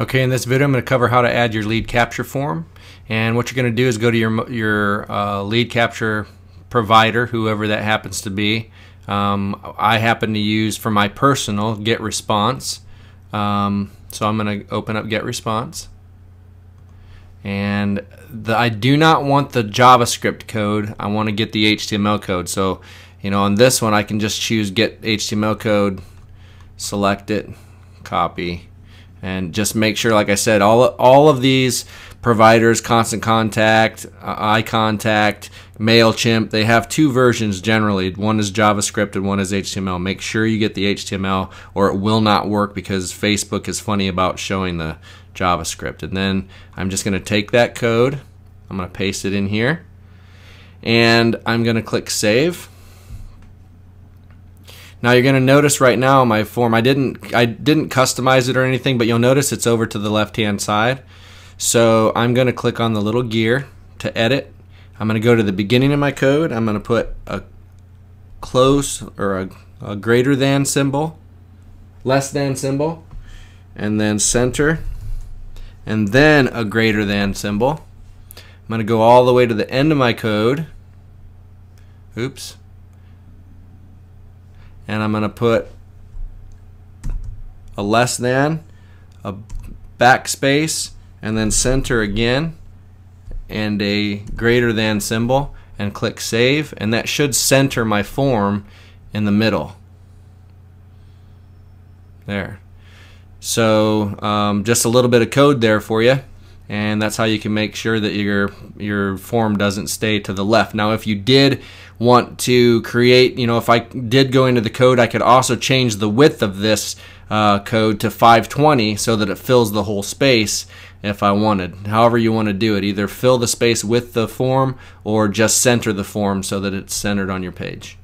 Okay, in this video I'm going to cover how to add your lead capture form. And what you're going to do is go to your, your uh, lead capture provider, whoever that happens to be. Um, I happen to use for my personal GetResponse. Um, so I'm going to open up GetResponse. And the, I do not want the JavaScript code. I want to get the HTML code. So, you know, on this one I can just choose Get HTML code, select it, copy and just make sure like i said all, all of these providers constant contact uh, eye contact mailchimp they have two versions generally one is javascript and one is html make sure you get the html or it will not work because facebook is funny about showing the javascript and then i'm just going to take that code i'm going to paste it in here and i'm going to click save now you're going to notice right now my form, I didn't, I didn't customize it or anything, but you'll notice it's over to the left-hand side. So I'm going to click on the little gear to edit. I'm going to go to the beginning of my code. I'm going to put a close or a, a greater than symbol, less than symbol, and then center, and then a greater than symbol. I'm going to go all the way to the end of my code. Oops and I'm going to put a less than, a backspace, and then center again, and a greater than symbol, and click save, and that should center my form in the middle. There. So um, just a little bit of code there for you and that's how you can make sure that your your form doesn't stay to the left. Now if you did want to create, you know, if I did go into the code, I could also change the width of this uh, code to 520 so that it fills the whole space if I wanted. However you want to do it, either fill the space with the form or just center the form so that it's centered on your page.